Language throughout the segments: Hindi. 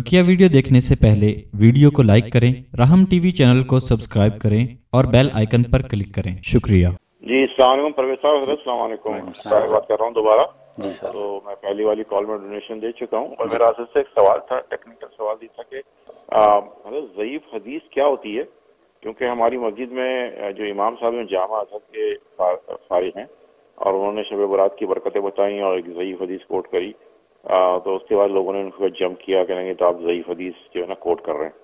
बकिया वीडियो देखने से पहले वीडियो को लाइक करें राहम टीवी चैनल को सब्सक्राइब करें और बेल आइकन पर क्लिक करें शुक्रिया जी सलाम परवेज साहब हजरत बात कर रहा हूँ दोबारा जी सर तो मैं पहली वाली कॉल में डोनेशन दे चुका हूँ और मेरा हजरत से एक सवाल था टेक्निकल सवाल ये था की हजरत मतलब ज़यीफ हदीस क्या होती है क्योंकि हमारी मस्जिद में जो इमाम साहब हैं जामा असद के फारिग हैं और उन्होंने शब बरात की बरकतें बताई और एक ज़यीफ हदीस कोट करी तो उसके बाद लोगों ने उनको जम्प किया कहेंगे तो आप ज़यीफ हदीस जो है ना कोट कर रहे हैं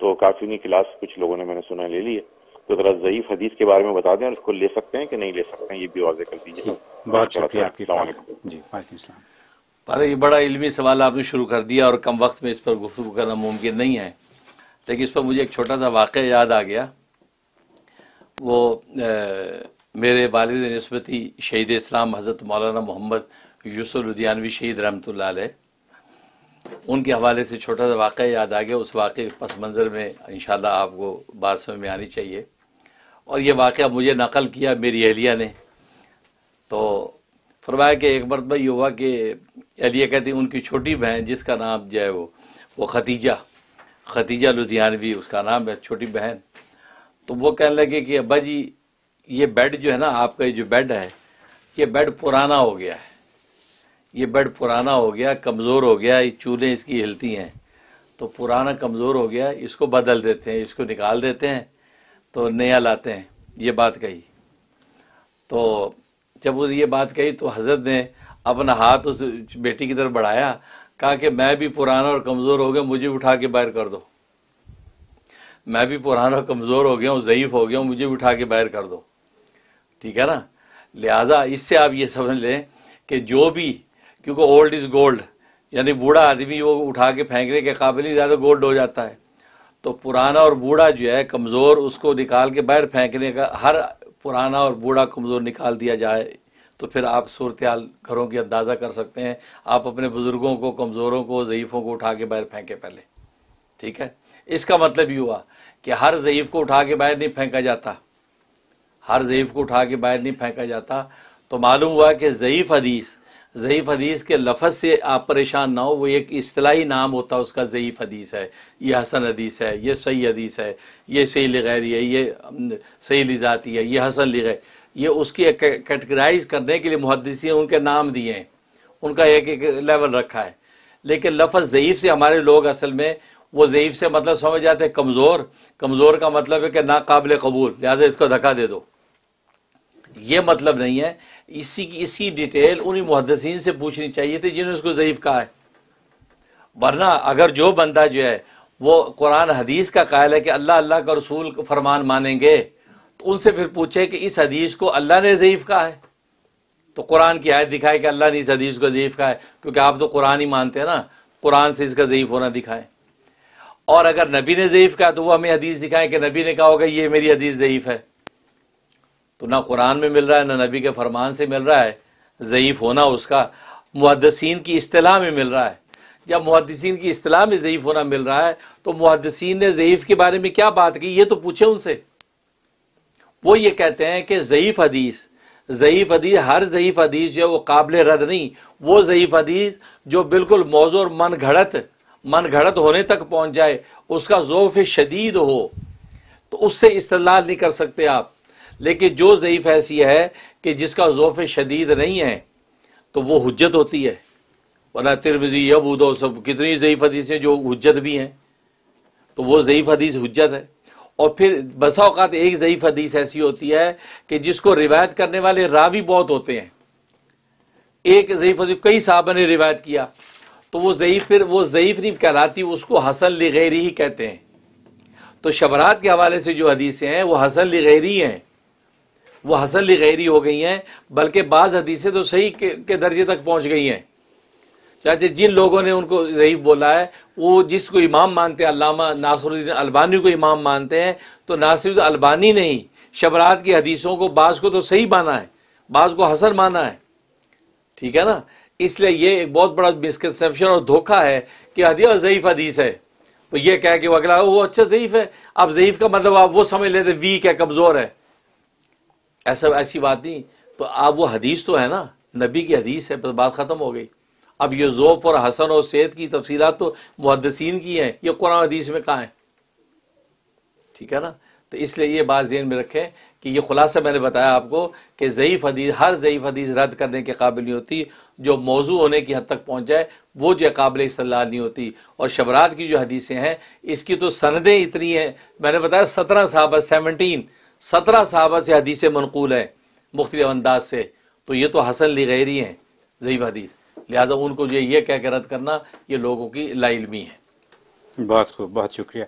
तो काफ़ी उन्हीं क्लास कुछ लोगों ने मैंने सुना ले ली है तो ज़रा ज़यीफ हदीस के बारे में बता दें और ले सकते हैं कि नहीं ले सकते हैं ये भी वाजे कर दीजिए बहुत शुक्रिया आपकी जी अरे ये बड़ा इलमी सवाल आपने शुरू कर दिया और कम वक्त में इस पर गुफ्तु करना मुमकिन नहीं है लेकिन इस पर मुझे एक छोटा सा वाक़ याद आ गया वो ए, मेरे वालद नस्बती शहीद इस्लाम हज़रत मौलाना मोहम्मद यूसुफ लुधियानवी शहीद रहमत उनके हवाले से छोटा सा वाक़ याद आ गया उस वाक़े पस मंज़र में इन आपको बार समय में आनी चाहिए और ये वाक़ मुझे नकल किया मेरी एहलिया ने तो फरमाया कि एक मरतबा ये हुआ कि एहलिया कहती उनकी छोटी बहन जिसका नाम जो है वो वो खतीजा खतीजा लुधियानवी उसका नाम है छोटी बहन तो वो कहने लगे कि अब्बा जी ये बेड जो है ना आपका जो बेड है ये बेड पुराना हो गया है ये बेड पुराना हो गया कमज़ोर हो गया ये चूल्हे इसकी हिलती हैं तो पुराना कमज़ोर हो गया इसको बदल देते हैं इसको निकाल देते हैं तो नया लाते हैं ये बात कही तो जब उस ये बात कही तो हज़रत ने अपना हाथ उस बेटी की तरफ बढ़ाया कहा कि मैं भी पुराना और कमज़ोर हो गया मुझे उठा के बाहर कर दो मैं भी पुराना और कमज़ोर हो गया हूँ ज़यीफ़ हो गया हूँ मुझे उठा के बाहर कर दो ठीक है ना लिहाजा इससे आप ये समझ लें कि जो भी क्योंकि ओल्ड इज़ गोल्ड यानी बूढ़ा आदमी वो उठा के फेंकने के काबिल ही ज़्यादा गोल्ड हो जाता है तो पुराना और बूढ़ा जो है कमज़ोर उसको निकाल के बाहर फेंकने का हर पुराना और बूढ़ा कमज़ोर निकाल दिया जाए तो फिर आप सूरत घरों की अंदाज़ा कर सकते हैं आप अपने बुज़ुर्गों को कमज़ोरों को ज़यीफ़ों को उठा के बाहर फेंकें पहले ठीक है इसका मतलब ये हुआ कि हर ज़यीफ़ को उठा के बाहर नहीं फेंका जाता हर ज़यीफ़ को उठा के बाहर नहीं फेंका जाता तो मालूम हुआ कि ज़यीफ़ हदीस ज़यीफ़ हदीस के लफज से आप परेशान ना हो वो एक असलाही नाम होता है उसका ज़यीफ़ हदीस है ये हसन हदीस है ये सही हदीस है ये सही लगैरी है ये सही लिजाती है ये हसन लिगै ये उसकी कैटेगराइज करने के लिए मुहदसी उनके नाम दिए हैं उनका एक एक लेवल रखा है लेकिन लफज ज़यीफ़ से हमारे लोग असल में वो ज़यीफ़ से मतलब समझ जाते हैं कमज़ोर कमज़ोर का मतलब है कि नाकबिल कबूल लिहाजा इसको धक्का दे दो ये मतलब नहीं है इसी की इसी डिटेल उन्हीं मुहदसिन से पूछनी चाहिए थी जिन्होंने उसको ज़यीफ़ कहा है वरना अगर जो बंदा जो है वो कुरान हदीस का कायल है कि अल्लाह अल्लाह का रसूल फरमान मानेंगे तो उनसे फिर पूछे कि इस हदीस को अल्लाह ने ज़यीफ़ कहा है तो कुरान की आयत दिखाए कि अल्लाह ने इस हदीस को ज़यीफ़ कहा है क्योंकि आप तो कुरान ही मानते हैं ना कुरान से इसका ज़यीफ़ होना दिखाएं और अगर नबी ने ज़यीफ़ कहा तो वह हमें हदीस दिखाएं कि नबी ने कहा होगा ये मेरी हदीस ज़यीफ़ है तो ना कुरान में मिल रहा है ना नबी के फरमान से मिल रहा है ज़यीफ़ होना उसका मुहदसिन की अतलाह में मिल रहा है जब मुहदसिन की अतलाह में ज़यीफ़ होना मिल रहा है तो मुहदसिन ने ज़यीफ़ के बारे में क्या बात की ये तो पूछे उनसे वो ये कहते हैं कि ज़यीफ़ हदीस ज़यीफ़ हदीस हर ज़यीफ़ हदीस जो है वो काबिल रद्द नहीं वो ज़यीफ़ हदीस जो बिल्कुल मौजो और मन घड़त मन घड़त होने तक पहुँच जाए उसका ज़ोफ़ शदीद हो तो उससे इस्तलाल नहीं कर सकते आप लेकिन जो ज़यीफ़ ऐसी है कि जिसका ज़ोफ़ शदीद नहीं है तो वो हजत होती है वरना तिरमिजी अबू उदो सब कितनी ज़यीफ़ हदीसें जो हजत भी हैं तो वो ज़यीफ़ हदीस हजत है और फिर बसा अवत एक ज़यीफ़ हदीस ऐसी होती है कि जिसको रिवायत करने वाले रावी बहुत होते हैं एक ज़यीफ़ हदीस कई साहबा ने रिवायत किया तो वो ज़यीफ़ फिर वो ज़यीफ़ नहीं कहलाती उसको हसन लगैरी ही कहते हैं तो शबरात के हवाले से जो हदीसें हैं वो हसन लगैरी हैं वह हसल गैरी हो गई हैं बल्कि बाज़ हदीसें तो सही के, के दर्जे तक पहुँच गई हैं चाहे जिन लोगों ने उनको रईब बोला है वो जिसको इमाम मानते हैं अलामा नासरुद्दीन अलबानी को इमाम मानते हैं तो नासरुद्दीन अलबानी नहीं शबरात की हदीसों को बाज़ को तो सही माना है बाज़ को हसन माना है ठीक है ना इसलिए ये एक बहुत बड़ा मिसकनसेप्शन और धोखा है कि हदीस ज़यीफ़ हदीस है तो ये कह के वो अगला वो अच्छा ज़यीफ़ है अब ज़यीफ़ का मतलब आप वो समझ लेते वीक है कमज़ोर है ऐसा ऐसी बात नहीं तो अब वो हदीस तो है ना नबी की हदीस है बात ख़त्म हो गई अब ये ज़ोफ़ और हसन और सैद की तफसीत तो मुहदसिन की हैं ये कुरान हदीस में कहाँ है ठीक है ना तो इसलिए ये बात जहन में रखें कि ये खुलासा मैंने बताया आपको कि ज़यीफ़ हदीस हर ज़यीफ़ हदीस रद्द करने के काबिल नहीं होती जो मौजू होने की हद तक पहुँच जाए वो जो काबिल सलाह नहीं होती और शबरात की जो हदीसें हैं इसकी तो सनदें इतनी हैं मैंने बताया सत्रह साहब सेवनटीन सत्रह साहबा से हदीस मनकूल हैं मुख्तलिफ अंदाज से तो ये तो हसन ली लगैरी हैं ज़यीफ हदीस लिहाजा उनको जो ये कह के रद्द करना ये लोगों की लाइलमी है बहुत खूब बहुत शुक्रिया